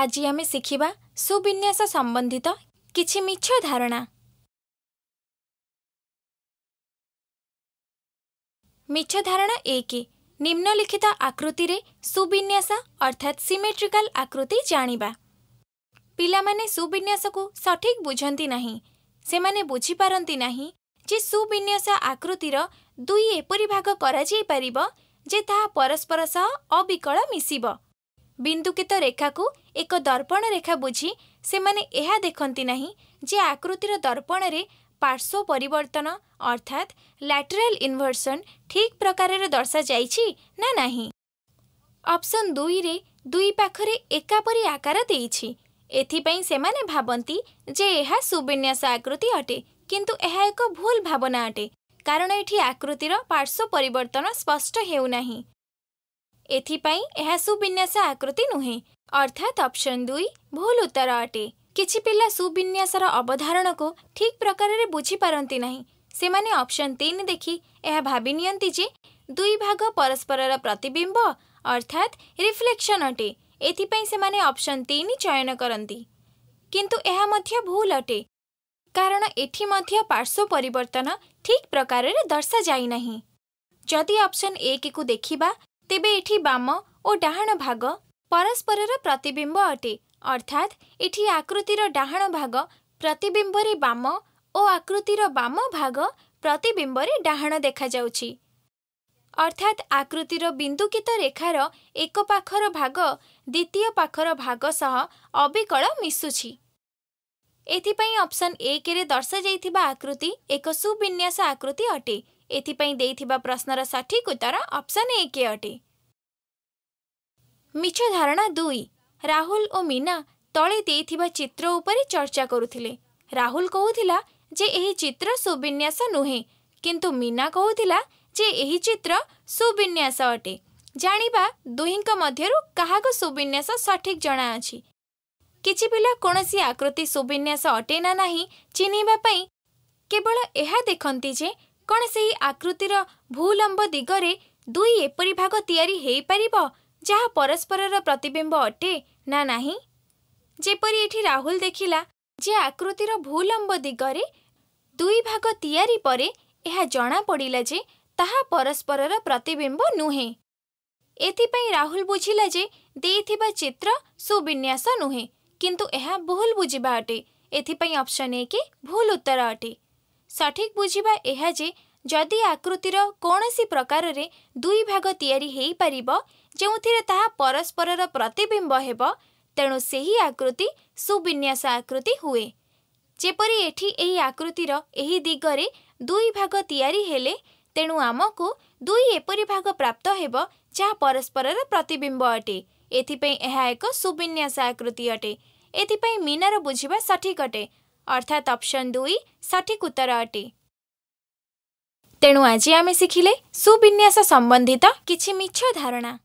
ଆଜି ଆମେ ଶିଖିବା ସୁବିନ୍ୟାସ ସମ୍ବନ୍ଧିତ କିଛି ମିଛ ଧାରଣା ମିଛ ଧାରଣା ଏକ ନିମ୍ନଲିଖିତ ଆକୃତିରେ ସୁବିନ୍ୟାସ ଅର୍ଥାତ୍ ସିମେଟ୍ରିକାଲ ଆକୃତି ଜାଣିବା ପିଲାମାନେ ସୁବିନ୍ୟାସକୁ ସଠିକ୍ ବୁଝନ୍ତି ନାହିଁ ସେମାନେ ବୁଝିପାରନ୍ତି ନାହିଁ ଯେ ସୁବିନ୍ୟାସ ଆକୃତିର ଦୁଇ ଏପରି ଭାଗ କରାଯାଇପାରିବ ଯେ ତାହା ପରସ୍ପର ସହ ଅବିକଳ ମିଶିବ ବିନ୍ଦୁକିତ ରେଖାକୁ ଏକ ଦର୍ପଣ ରେଖା ବୁଝି ସେମାନେ ଏହା ଦେଖନ୍ତି ନାହିଁ ଯେ ଆକୃତିର ଦର୍ପଣରେ ପାର୍ଶ୍ୱ ପରିବର୍ତ୍ତନ ଅର୍ଥାତ୍ ଲ୍ୟାଟେରାଲ ଇନଭର୍ସନ୍ ଠିକ୍ ପ୍ରକାରରେ ଦର୍ଶାଯାଇଛି ନା ନାହିଁ ଅପସନ୍ ଦୁଇରେ ଦୁଇ ପାଖରେ ଏକାପରି ଆକାର ଦେଇଛି ଏଥିପାଇଁ ସେମାନେ ଭାବନ୍ତି ଯେ ଏହା ସୁବିନ୍ୟାସ ଆକୃତି ଅଟେ କିନ୍ତୁ ଏହା ଏକ ଭୁଲ ଭାବନା ଅଟେ କାରଣ ଏଠି ଆକୃତିର ପାର୍ଶ୍ୱ ପରିବର୍ତ୍ତନ ସ୍ପଷ୍ଟ ହେଉନାହିଁ ଏଥିପାଇଁ ଏହା ସୁବିନ୍ୟାସ ଆକୃତି ନୁହେଁ ଅର୍ଥାତ୍ ଅପସନ୍ ଦୁଇ ଭୁଲ ଉତ୍ତର ଅଟେ କିଛି ପିଲା ସୁବିନ୍ୟାସର ଅବଧାରଣକୁ ଠିକ୍ ପ୍ରକାରରେ ବୁଝିପାରନ୍ତି ନାହିଁ ସେମାନେ ଅପସନ୍ ତିନି ଦେଖି ଏହା ଭାବି ନିଅନ୍ତି ଯେ ଦୁଇ ଭାଗ ପରସ୍ପରର ପ୍ରତିବିମ୍ବ ଅର୍ଥାତ୍ ରିଫ୍ଲେକ୍ସନ୍ ଅଟେ ଏଥିପାଇଁ ସେମାନେ ଅପସନ୍ ତିନି ଚୟନ କରନ୍ତି କିନ୍ତୁ ଏହା ମଧ୍ୟ ଭୁଲ ଅଟେ କାରଣ ଏଠି ମଧ୍ୟ ପାର୍ଶ୍ୱ ପରିବର୍ତ୍ତନ ଠିକ୍ ପ୍ରକାରରେ ଦର୍ଶାଯାଇ ନାହିଁ ଯଦି ଅପସନ୍ ଏକକୁ ଦେଖିବା ତେବେ ଏଠି ବାମ ଓ ଡାହାଣ ଭାଗ ପରସ୍ପରର ପ୍ରତିବିମ୍ବ ଅଟେ ଅର୍ଥାତ୍ ଏଠି ଆକୃତିର ଡାହାଣ ଭାଗ ପ୍ରତିବିମ୍ବରେ ବାମ ଓ ଆକୃତିର ବାମ ଭାଗ ପ୍ରତିବିମ୍ବରେ ଡାହାଣ ଦେଖାଯାଉଛି ଅର୍ଥାତ୍ ଆକୃତିର ବିନ୍ଦୁକିତ ରେଖାର ଏକ ପାଖର ଭାଗ ଦ୍ୱିତୀୟ ପାଖର ଭାଗ ସହ ଅବିକଳ ମିଶୁଛି ଏଥିପାଇଁ ଅପ୍ସନ୍ ଏକରେ ଦର୍ଶାଯାଇଥିବା ଆକୃତି ଏକ ସୁବିନ୍ୟାସ ଆକୃତି ଅଟେ ଏଥିପାଇଁ ଦେଇଥିବା ପ୍ରଶ୍ନର ସଠିକ୍ ଉତ୍ତର ଅପ୍ସନ୍ ଏକ ଅଟେ ମିଛ ଧାରଣା ଦୁଇ ରାହୁଲ ଓ ମୀନା ତଳେ ଦେଇଥିବା ଚିତ୍ର ଉପରେ ଚର୍ଚ୍ଚା କରୁଥିଲେ ରାହୁଲ କହୁଥିଲା ଯେ ଏହି ଚିତ୍ର ସୁବିନ୍ୟାସ ନୁହେଁ କିନ୍ତୁ ମୀନା କହୁଥିଲା ଯେ ଏହି ଚିତ୍ର ସୁବିନ୍ୟାସ ଅଟେ ଜାଣିବା ଦୁହିଁଙ୍କ ମଧ୍ୟରୁ କାହାକୁ ସୁବିନ୍ୟାସ ସଠିକ୍ ଜଣାଅଛି କିଛି ପିଲା କୌଣସି ଆକୃତି ସୁବିନ୍ୟାସ ଅଟେ ନା ନାହିଁ ଚିହ୍ନିବା ପାଇଁ କେବଳ ଏହା ଦେଖନ୍ତି ଯେ कही आकृतिर भूलम्ब दिगर दुई एपरि भाग तिरी है पार जहाँ परस्पर प्रतिबिम्ब अटे नपरिए राहुल देखा आकृति र भूलम्ब दिगर दुई भाग तिरी जना पढिलास्पर प्रतिविम्ब नुहेँ एहुल बुझला चित सुविन्यास नुहेँ कहा भुल् बुझा अटे एपी अप्सन एक भुल उत्तर अटे ସଠିକ୍ ବୁଝିବା ଏହା ଯେ ଯଦି ଆକୃତିର କୌଣସି ପ୍ରକାରରେ ଦୁଇ ଭାଗ ତିଆରି ହୋଇପାରିବ ଯେଉଁଥିରେ ତାହା ପରସ୍ପରର ପ୍ରତିବିମ୍ବ ହେବ ତେଣୁ ସେହି ଆକୃତି ସୁବିନ୍ୟାସ ଆକୃତି ହୁଏ ଯେପରି ଏଠି ଏହି ଆକୃତିର ଏହି ଦିଗରେ ଦୁଇ ଭାଗ ତିଆରି ହେଲେ ତେଣୁ ଆମକୁ ଦୁଇ ଏପରି ଭାଗ ପ୍ରାପ୍ତ ହେବ ଯାହା ପରସ୍ପରର ପ୍ରତିବିମ୍ବ ଅଟେ ଏଥିପାଇଁ ଏହା ଏକ ସୁବିନ୍ୟାସ ଆକୃତି ଅଟେ ଏଥିପାଇଁ ମିନାର ବୁଝିବା ସଠିକ୍ ଅଟେ अर्थात अप्सन दुई सठिक उत्तर अटे तेणु आज आम सिले सुविन्यास सम्बन्धित कि छ धारणा